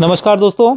नमस्कार दोस्तों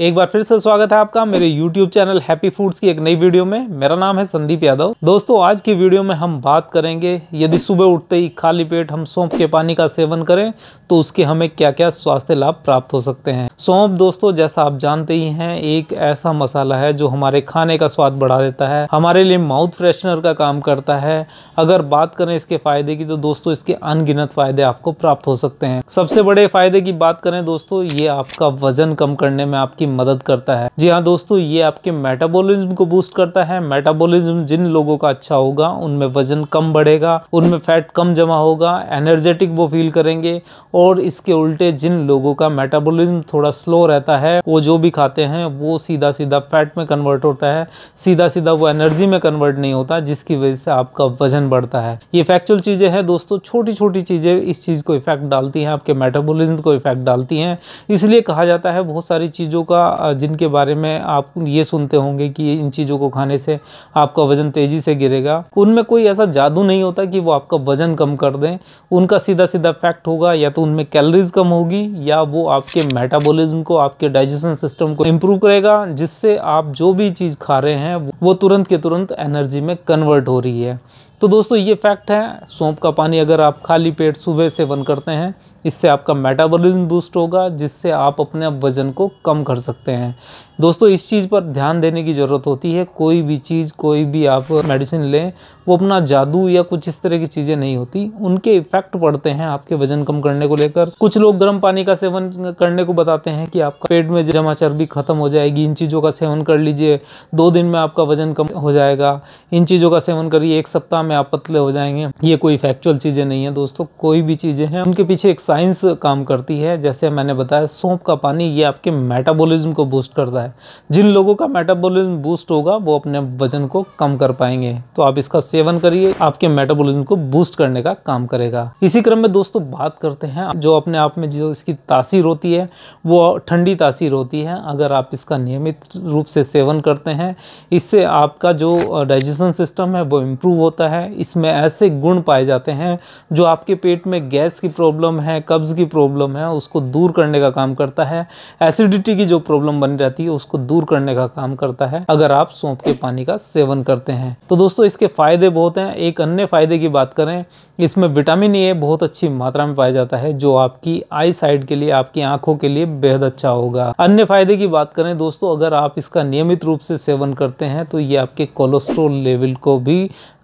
एक बार फिर से स्वागत है आपका मेरे YouTube चैनल हैप्पी फूड्स की एक नई वीडियो में मेरा नाम है संदीप यादव दोस्तों आज की वीडियो में हम बात करेंगे यदि सुबह उठते ही खाली पेट हम सौंप के पानी का सेवन करें तो उसके हमें क्या क्या स्वास्थ्य लाभ प्राप्त हो सकते हैं सौंप दोस्तों जैसा आप जानते ही हैं एक ऐसा मसाला है जो हमारे खाने का स्वाद बढ़ा देता है हमारे लिए माउथ फ्रेशनर का काम करता है अगर बात करें इसके फायदे की तो दोस्तों इसके अनगिनत फायदे आपको प्राप्त हो सकते हैं सबसे बड़े फायदे की बात करें दोस्तों ये आपका वजन कम करने में आपकी आपकी मदद करता है जी हाँ दोस्तों ये आपके मेटाबॉलिज्म को बूस्ट करता है मेटाबॉलिज्म जिन लोगों का अच्छा होगा उनमें वजन कम बढ़ेगा उनमें फैट कम जमा होगा एनर्जेटिक वो फील करेंगे और इसके उल्टे जिन लोगों का मेटाबोलिज्म थोड़ा स्लो रहता है वो जो भी खाते हैं वो सीधा सीधा फैट में कन्वर्ट होता है सीधा सीधा वो एनर्जी में कन्वर्ट नहीं होता जिसकी वजह से आपका वजन बढ़ता है ये फैक्चुअल चीज़ें हैं दोस्तों छोटी छोटी चीज़ें इस चीज़ को इफेक्ट डालती हैं आपके मेटाबॉलिज्म को इफेक्ट डालती हैं इसलिए कहा जाता है बहुत सारी चीज़ों का का जिनके बारे में आप ये सुनते होंगे कि इन चीज़ों को खाने से आपका वज़न तेज़ी से गिरेगा उनमें कोई ऐसा जादू नहीं होता कि वो आपका वज़न कम कर दें उनका सीधा सीधा फैक्ट होगा या तो उनमें कैलरीज कम होगी या वो आपके मेटाबोलिज्म को आपके डाइजेशन सिस्टम को इम्प्रूव करेगा जिससे आप जो भी चीज़ खा रहे हैं वो तुरंत के तुरंत एनर्जी में कन्वर्ट हो रही है तो दोस्तों ये फैक्ट है सौंप का पानी अगर आप खाली पेट सुबह सेवन करते हैं इससे आपका मेटाबॉलिज्म बूस्ट होगा जिससे आप अपने वज़न को कम कर सकते हैं दोस्तों इस चीज़ पर ध्यान देने की ज़रूरत होती है कोई भी चीज़ कोई भी आप मेडिसिन लें वो अपना जादू या कुछ इस तरह की चीज़ें नहीं होती उनके इफेक्ट पड़ते हैं आपके वजन कम करने को लेकर कुछ लोग गर्म पानी का सेवन करने को बताते हैं कि आपका पेट में जमा चर्बी खत्म हो जाएगी इन चीज़ों का सेवन कर लीजिए दो दिन में आपका वजन कम हो जाएगा इन चीज़ों का सेवन करिए एक सप्ताह में आप पतले हो जाएंगे ये कोई फैक्चुअल चीज़ें नहीं है दोस्तों कोई भी चीज़ें हैं उनके पीछे एक साइंस काम करती है जैसे मैंने बताया सौंप का पानी ये आपके मेटाबोलिज्म को बूस्ट करता है है जिन लोगों का मेटाबॉलिज्म बूस्ट होगा वो अपने वजन को कम कर पाएंगे तो आप इसका सेवन करिए आपके मेटाबॉलिज्म को बूस्ट करने का काम करेगा इसी क्रम में दोस्तों बात करते हैं जो अपने आप में जो इसकी तासीर होती है वो ठंडी तासीर होती है अगर आप इसका नियमित रूप से सेवन करते हैं इससे आपका जो डाइजेशन सिस्टम है वो इम्प्रूव होता है इसमें ऐसे गुण पाए जाते हैं जो आपके पेट में गैस की प्रॉब्लम है कब्ज़ की प्रॉब्लम है उसको दूर करने का काम करता है एसिडिटी की जो प्रॉब्लम बन जाती है उसको दूर करने का काम करता है अगर आप सौंप के पानी का सेवन करते हैं तो दोस्तों इसके फायदे बहुत हैं एक अन्य फायदे की बात करें इसमें विटामिन ए बहुत अच्छी मात्रा में पाया जाता है जो आपकी आई साइड के लिए आपकी आंखों के लिए बेहद अच्छा होगा अन्य फायदे की बात करें दोस्तों अगर आप इसका नियमित रूप से सेवन करते हैं तो ये आपके कोलेस्ट्रोल लेवल को भी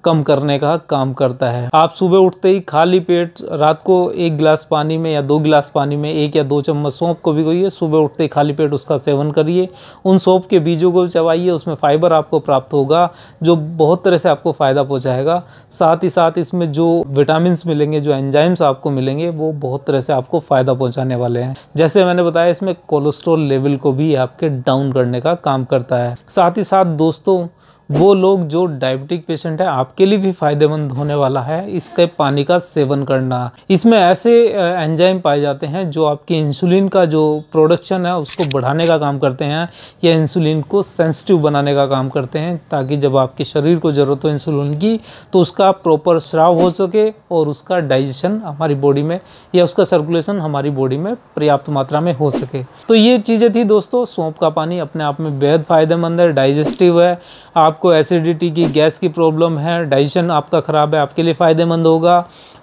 कम करने का काम करता है आप सुबह उठते ही खाली पेट रात को एक गिलास पानी में या दो गिलास पानी में एक या दो चम्मच सौंप को भिगोइए सुबह उठते ही खाली पेट उसका सेवन करिए उन सौंप के बीजों को चबाइए उसमें फाइबर आपको प्राप्त होगा जो बहुत तरह से आपको फ़ायदा पहुँचाएगा साथ ही साथ इसमें जो विटामिन मिलेंगे जो एंजाइम्स आपको मिलेंगे वो बहुत तरह से आपको फ़ायदा पहुँचाने वाले हैं जैसे मैंने बताया इसमें कोलेस्ट्रॉल लेवल को भी आपके डाउन करने का काम करता है साथ ही साथ दोस्तों वो लोग जो डायबिटिक पेशेंट है आपके लिए भी फ़ायदेमंद होने वाला है इसके पानी का सेवन करना इसमें ऐसे एंजाइम पाए जाते हैं जो आपकी इंसुलिन का जो प्रोडक्शन है उसको बढ़ाने का काम करते हैं या इंसुलिन को सेंसिटिव बनाने का काम करते हैं ताकि जब आपके शरीर को ज़रूरत हो इंसुलिन की तो उसका प्रॉपर श्राव हो सके और उसका डाइजेशन हमारी बॉडी में या उसका सर्कुलेशन हमारी बॉडी में पर्याप्त मात्रा में हो सके तो ये चीज़ें थी दोस्तों सौंप का पानी अपने आप में बेहद फ़ायदेमंद है डाइजेस्टिव है आप आपको एसिडिटी की गैस की प्रॉब्लम है डाइजेशन आपका ख़राब है आपके लिए फ़ायदेमंद होगा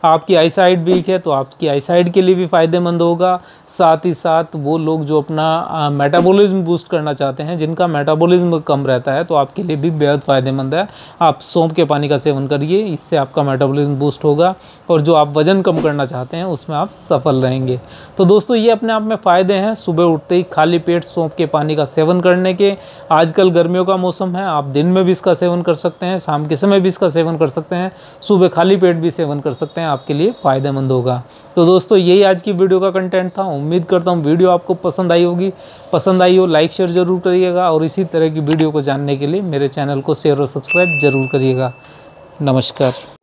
आपकी आईसाइड वीक है तो आपकी आईसाइड के लिए भी फ़ायदेमंद होगा साथ ही साथ वो लोग जो अपना मेटाबॉलिज्म बूस्ट करना चाहते हैं जिनका मेटाबॉलिज्म कम रहता है तो आपके लिए भी बेहद फ़ायदेमंद है आप सौंप के पानी का सेवन करिए इससे आपका मेटाबॉलिज्म बूस्ट होगा और जो आप वज़न कम करना चाहते हैं उसमें आप सफल रहेंगे तो दोस्तों ये अपने आप में फ़ायदे हैं सुबह उठते ही खाली पेट सौंप के पानी का सेवन करने के आजकल गर्मियों का मौसम है आप दिन में भी इसका सेवन कर सकते हैं शाम के समय भी इसका सेवन कर सकते हैं सुबह खाली पेट भी सेवन कर सकते हैं आपके लिए फ़ायदेमंद होगा तो दोस्तों यही आज की वीडियो का कंटेंट था उम्मीद करता हूँ वीडियो आपको पसंद आई होगी पसंद आई हो लाइक शेयर ज़रूर करिएगा और इसी तरह की वीडियो को जानने के लिए मेरे चैनल को शेयर और सब्सक्राइब ज़रूर करिएगा नमस्कार